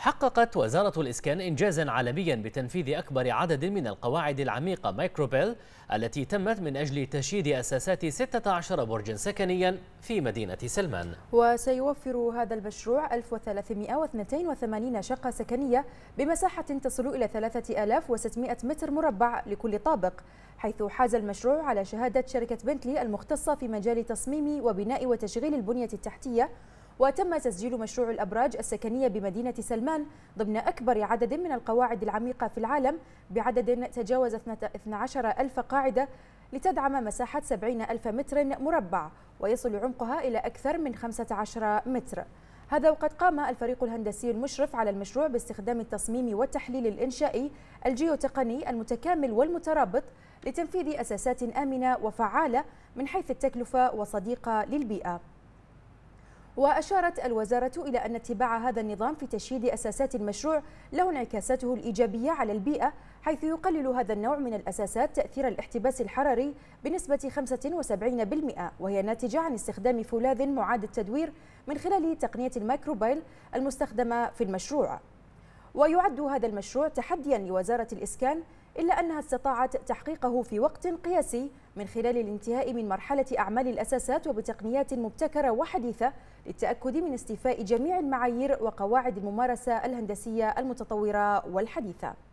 حققت وزارة الإسكان إنجازا عالميا بتنفيذ أكبر عدد من القواعد العميقة مايكروبيل التي تمت من أجل تشييد أساسات 16 برج سكنيا في مدينة سلمان وسيوفر هذا المشروع 1382 شقة سكنية بمساحة تصل إلى 3600 متر مربع لكل طابق حيث حاز المشروع على شهادة شركة بنتلي المختصة في مجال تصميم وبناء وتشغيل البنية التحتية وتم تسجيل مشروع الأبراج السكنية بمدينة سلمان ضمن أكبر عدد من القواعد العميقة في العالم بعدد تجاوز 12 ألف قاعدة لتدعم مساحة 70 ألف متر مربع ويصل عمقها إلى أكثر من 15 متر هذا وقد قام الفريق الهندسي المشرف على المشروع باستخدام التصميم والتحليل الإنشائي الجيوتقني المتكامل والمترابط لتنفيذ أساسات آمنة وفعالة من حيث التكلفة وصديقة للبيئة وأشارت الوزارة إلى أن اتباع هذا النظام في تشييد أساسات المشروع له انعكاساته الإيجابية على البيئة حيث يقلل هذا النوع من الأساسات تأثير الاحتباس الحراري بنسبة 75% وهي ناتجة عن استخدام فولاذ معاد التدوير من خلال تقنية الميكروبيل المستخدمة في المشروع ويعد هذا المشروع تحديا لوزارة الإسكان إلا أنها استطاعت تحقيقه في وقت قياسي من خلال الانتهاء من مرحلة أعمال الأساسات وبتقنيات مبتكرة وحديثة للتأكد من استيفاء جميع المعايير وقواعد الممارسة الهندسية المتطورة والحديثة